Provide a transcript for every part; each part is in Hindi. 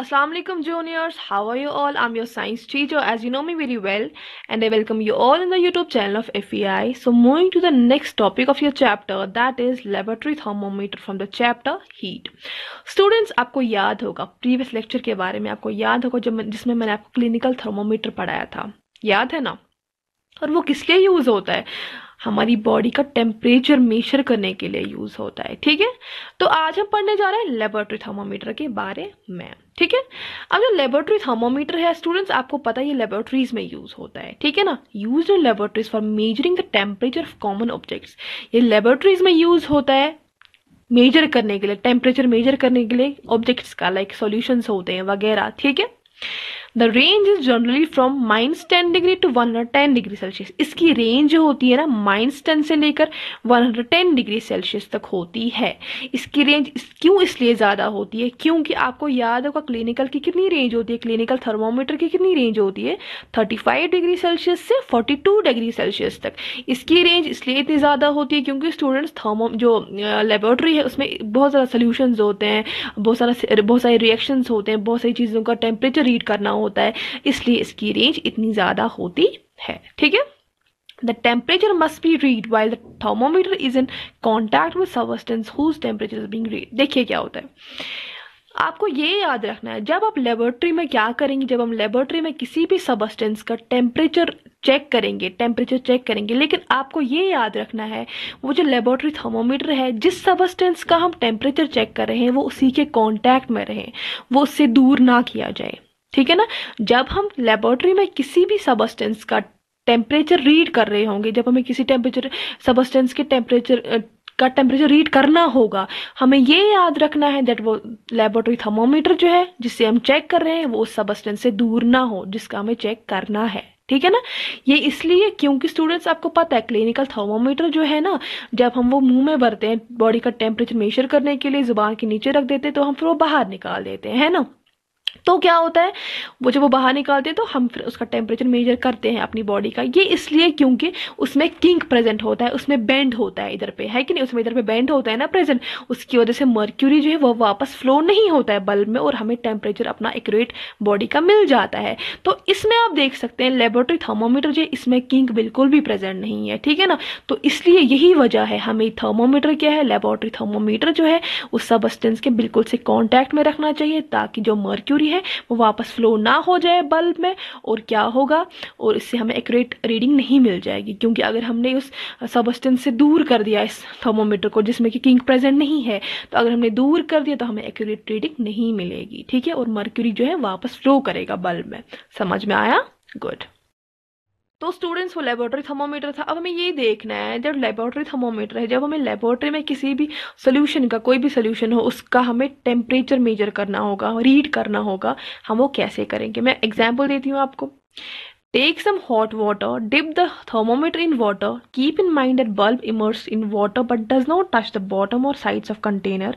Assalamualaikum juniors, how are you all? I'm your science teacher as you know me very well and I welcome you all in the YouTube channel of FEI. So moving to the next topic of your chapter that is laboratory thermometer from the chapter heat. Students आपको याद होगा previous lecture के बारे में आपको याद होगा जब जिसमें मैंने आपको clinical thermometer पढ़ाया था याद है ना और वो किस लिए यूज़ होता है हमारी बॉडी का टेम्परेचर मेजर करने के लिए यूज़ होता है ठीक है तो आज हम पढ़ने जा रहे हैं लेबोरेटरी थर्मोमीटर के बारे में ठीक है अब जो लेबोरेटरी थर्मोमीटर है स्टूडेंट्स आपको पता है ये लेबोरेटरीज में यूज़ होता है ठीक है ना use in laboratories for measuring the temperature of common objects ये लेबोरेटरीज में यूज़ होता है मेजर करने के लिए टेम्परेचर मेजर करने के लिए ऑब्जेक्ट्स का लाइक सॉल्यूशंस होते हैं वगैरह ठीक है the range is generally from minus ten degree to one hundred ten degree Celsius इसकी रेंज होती है ना माइनस टेन से लेकर one hundred ten degree Celsius तक होती है इसकी रेंज इस, क्यों इसलिए ज़्यादा होती है क्योंकि आपको याद होगा क्लिनिकल की कितनी रेंज होती है क्लिनिकल थर्मोमीटर की कितनी रेंज होती है थर्टी फाइव डिग्री सेल्सियस से फोर्टी टू डिग्री सेल्सियस तक इसकी रेंज इसलिए इतनी ज़्यादा होती है क्योंकि स्टूडेंट्स थर्मो जो लेबोरेटरी है उसमें बहुत सारा सोल्यूशन होते हैं बहुत सारा बहुत सारे रिएक्शन होते हैं बहुत सारी चीज़ों का टेम्परेचर रीड करना होता है इसलिए इसकी रेंज इतनी ज़्यादा होती है ठीक है the temperature must be read while the thermometer is in contact with substance whose temperature is being देखिए क्या होता है आपको ये याद रखना है जब आप लेबोरेटरी में क्या करेंगे जब हम लेबोरेटरी में किसी भी सबस्टेंस का टेम्परेचर चेक करेंगे टेम्परेचर चेक करेंगे लेकिन आपको ये याद रखना है वो जो लेबोरेटरी थर्मोमीटर है जिस सबस्टेंस का हम टेम्परेचर चेक कर रहे हैं वो उसी के कॉन्टैक्ट में रहें वो उससे दूर ना किया जाए ठीक है ना जब हम लेबोरेटरी में किसी भी सबस्टेंस का टेम्परेचर रीड कर रहे होंगे जब हमें किसी टेम्परेचर सबस्टेंस के टेम्परेचर का टेम्परेचर रीड करना होगा हमें ये याद रखना है दैट वो लेबोरेटरी थर्मोमीटर जो है जिससे हम चेक कर रहे हैं वो सबस्टेंस से दूर ना हो जिसका हमें चेक करना है ठीक है ना ये इसलिए क्योंकि स्टूडेंट्स आपको पता है क्लिनिकल थर्मोमीटर जो है ना जब हम वो मुंह में भरते हैं बॉडी का टेम्परेचर मेजर करने के लिए जुबान के नीचे रख देते हैं तो हम फिर वो बाहर निकाल देते हैं है ना तो क्या होता है वो जब वो बाहर निकालते हैं तो हम फिर उसका टेम्परेचर मेजर करते हैं अपनी बॉडी का ये इसलिए क्योंकि उसमें किंक प्रेजेंट होता है उसमें बेंड होता है इधर पे है कि नहीं उसमें इधर पे बेंड होता है ना प्रेजेंट उसकी वजह से मर्क्यूरी जो है वो वापस फ्लो नहीं होता है बल्ब में और हमें टेम्परेचर अपना एक्यूरेट बॉडी का मिल जाता है तो इसमें आप देख सकते हैं लेबोरेटरी थर्मोमीटर जो है इसमें किंक बिल्कुल भी प्रेजेंट नहीं है ठीक है ना तो इसलिए यही वजह है हमें थर्मोमीटर क्या है लेबोरेटरी थर्मोमीटर जो है उस सबस्टेंस के बिल्कुल से कॉन्टैक्ट में रखना चाहिए ताकि जो मर्क्यूरी ज़रूरी है वो वापस फ्लो ना हो जाए बल्ब में और क्या होगा और इससे हमें एक्यूरेट रीडिंग नहीं मिल जाएगी क्योंकि अगर हमने उस सबस्टेंस से दूर कर दिया इस थर्मोमीटर को जिसमें कि किंग प्रेजेंट नहीं है तो अगर हमने दूर कर दिया तो हमें एक्यूरेट रीडिंग नहीं मिलेगी ठीक है और मर्क्यूरी जो है वापस फ्लो करेगा बल्ब में समझ में आया गुड तो स्टूडेंट्स वो लेबोरेटरी थर्मोमीटर था अब हमें ये देखना है जब लेबोरेटरी थर्मोमीटर है जब हमें लेबोरेटरी में किसी भी सोल्यूशन का कोई भी सोल्यूशन हो उसका हमें टेम्परेचर मेजर करना होगा रीड करना होगा हम वो कैसे करेंगे मैं एग्जाम्पल देती हूँ आपको take some hot water dip the thermometer in water keep in mind at bulb immerse in water but does not touch the bottom और side of container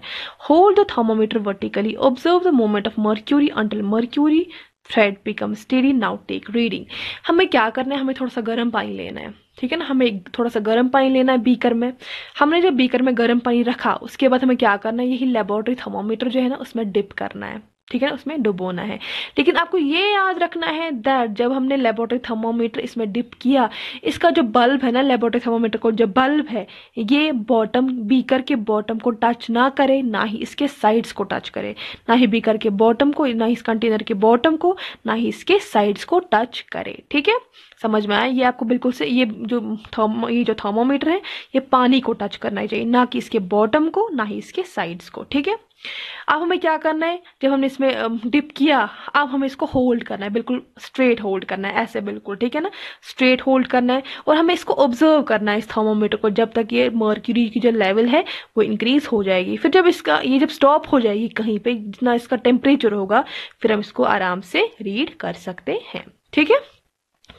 hold the thermometer vertically observe the moment of mercury until mercury thread become steady now take reading हमें क्या करना है हमें थोड़ा सा गर्म पानी लेना है ठीक है ना हमें एक थोड़ा सा गर्म पानी लेना है बीकर में हमने जब बीकर में गर्म पानी रखा उसके बाद हमें क्या करना है यही लेबोरेटरी थर्मोमीटर जो है ना उसमें डिप करना है ठीक है ना उसमें डुबोना है लेकिन आपको ये याद रखना है दैट जब हमने लेबोरेटरी थर्मोमीटर इसमें डिप किया इसका जो बल्ब है ना लेबोरेटरी थर्मोमीटर को जो बल्ब है ये बॉटम बीकर के बॉटम को टच ना करे ना ही इसके साइड्स को टच करे ना ही बीकर के बॉटम को ना ही इस कंटेनर के बॉटम को ना ही इसके साइड्स को टच करे ठीक है समझ में आया ये आपको बिल्कुल से ये जो थर्मो ये जो थर्मोमीटर है ये पानी को टच करना चाहिए ना कि इसके बॉटम को ना ही इसके साइड्स को ठीक है अब हमें क्या करना है जब हमने इसमें डिप किया अब हमें इसको होल्ड करना है बिल्कुल स्ट्रेट होल्ड करना है ऐसे बिल्कुल ठीक है ना स्ट्रेट होल्ड करना है और हमें इसको ऑब्जर्व करना है इस थर्मोमीटर को जब तक ये मर्क्यूरी की जो लेवल है वो इंक्रीज हो जाएगी फिर जब इसका ये जब स्टॉप हो जाएगी कहीं पर जितना इसका टेम्परेचर होगा फिर हम इसको आराम से रीड कर सकते हैं ठीक है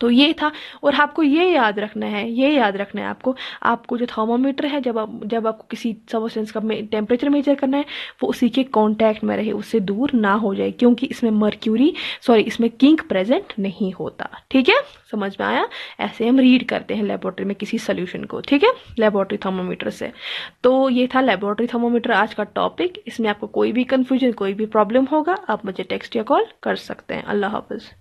तो ये था और आपको ये याद रखना है ये याद रखना है आपको आपको जो थर्मोमीटर है जब आप जब आपको किसी सबस्टेंस का टेम्परेचर मेजर करना है वो उसी के कांटेक्ट में रहे उससे दूर ना हो जाए क्योंकि इसमें मर्क्यूरी सॉरी इसमें किंक प्रेजेंट नहीं होता ठीक है समझ में आया ऐसे हम रीड करते हैं लेबोरेटरी में किसी सोल्यूशन को ठीक है लेबोरेटरी थर्मोमीटर से तो ये था लेबोरेटरी थर्मोमीटर आज का टॉपिक इसमें आपको कोई भी कन्फ्यूजन कोई भी प्रॉब्लम होगा आप मुझे टेक्स्ट या कॉल कर सकते हैं अल्लाह हाफिज़